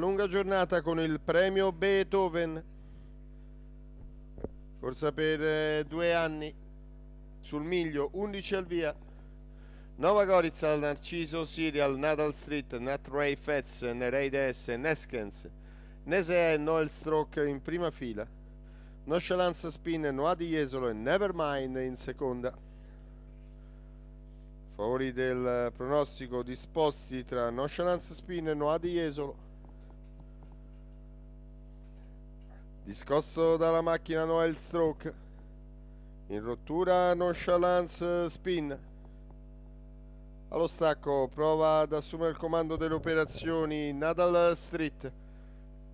Lunga giornata con il premio Beethoven, forse per eh, due anni, sul miglio 11 al via, Nova Gorizia, Narciso Sirial, Natal Street, Nat Ray Fetz, Nereides, DS, Neskens, Nese Noel Stroke in prima fila, Nochelanza Spin, Noa di Jesolo e Nevermind in seconda. Favori del eh, pronostico disposti tra Nochelanza Spin e Noa di Jesolo. Discosso dalla macchina Noel Stroke. In rottura nonchalance spin. Allo stacco prova ad assumere il comando delle operazioni Nadal Street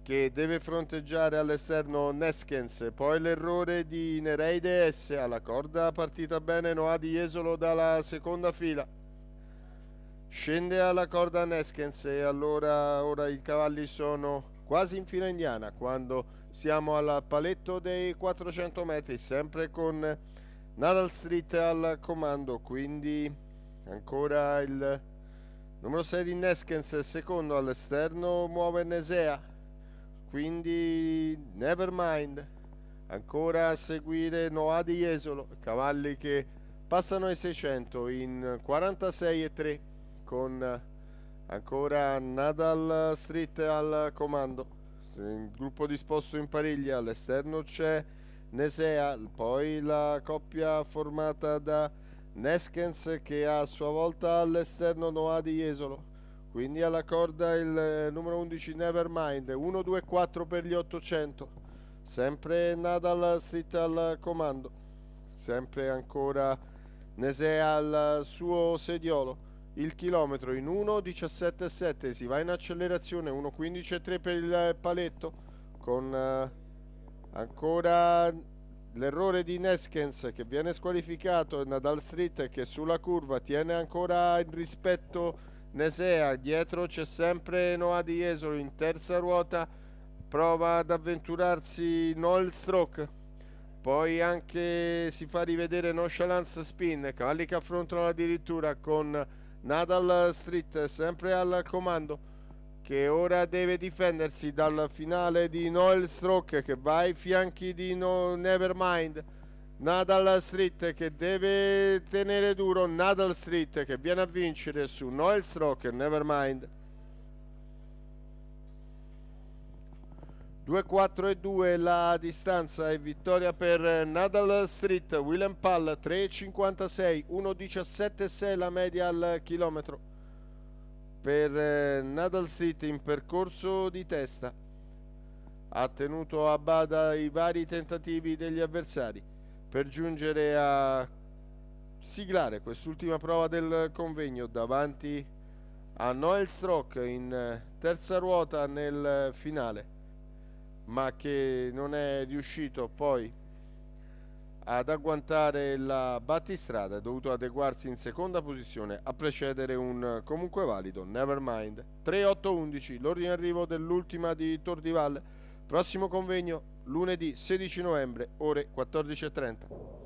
che deve fronteggiare all'esterno Neskens, poi l'errore di Nereide S alla corda partita bene Noa di Jesolo dalla seconda fila. Scende alla corda Neskens e allora ora i cavalli sono quasi in fila indiana, quando siamo al paletto dei 400 metri, sempre con Nadal Street al comando, quindi ancora il numero 6 di Neskens, secondo all'esterno muove Nesea, quindi never mind ancora a seguire Noa di Jesolo, cavalli che passano i 600 in 46 e 3 con Ancora Nadal Street al comando. Il gruppo disposto in pariglia, all'esterno c'è Nesea, poi la coppia formata da Neskens che a sua volta all'esterno Noa di Jesolo. Quindi alla corda il eh, numero 11 Nevermind, 1-2-4 per gli 800. Sempre Nadal Street al comando. Sempre ancora Nesea al suo sediolo il chilometro in 1.17.7 si va in accelerazione 1.15.3 per il paletto con uh, ancora l'errore di Neskens che viene squalificato Nadal Street che sulla curva tiene ancora in rispetto Nesea dietro c'è sempre Noah Di Esolo in terza ruota prova ad avventurarsi Noel Stroke poi anche si fa rivedere Nonchalance Spin cavalli che affrontano addirittura con Nadal Street sempre al comando che ora deve difendersi dal finale di Noel Stroke che va ai fianchi di no Nevermind Nadal Street che deve tenere duro Nadal Street che viene a vincere su Noel Stroke Nevermind 2-4 e 2 la distanza e vittoria per Nadal Street, Willem Pall 3,56, 1,17,6 la media al chilometro per eh, Nadal Street in percorso di testa. Ha tenuto a bada i vari tentativi degli avversari per giungere a siglare quest'ultima prova del convegno davanti a Noel Strock in terza ruota nel finale ma che non è riuscito poi ad agguantare la battistrada è dovuto adeguarsi in seconda posizione a precedere un comunque valido Nevermind 3-8-11 l'ordine arrivo dell'ultima di Tor di Valle prossimo convegno lunedì 16 novembre ore 14.30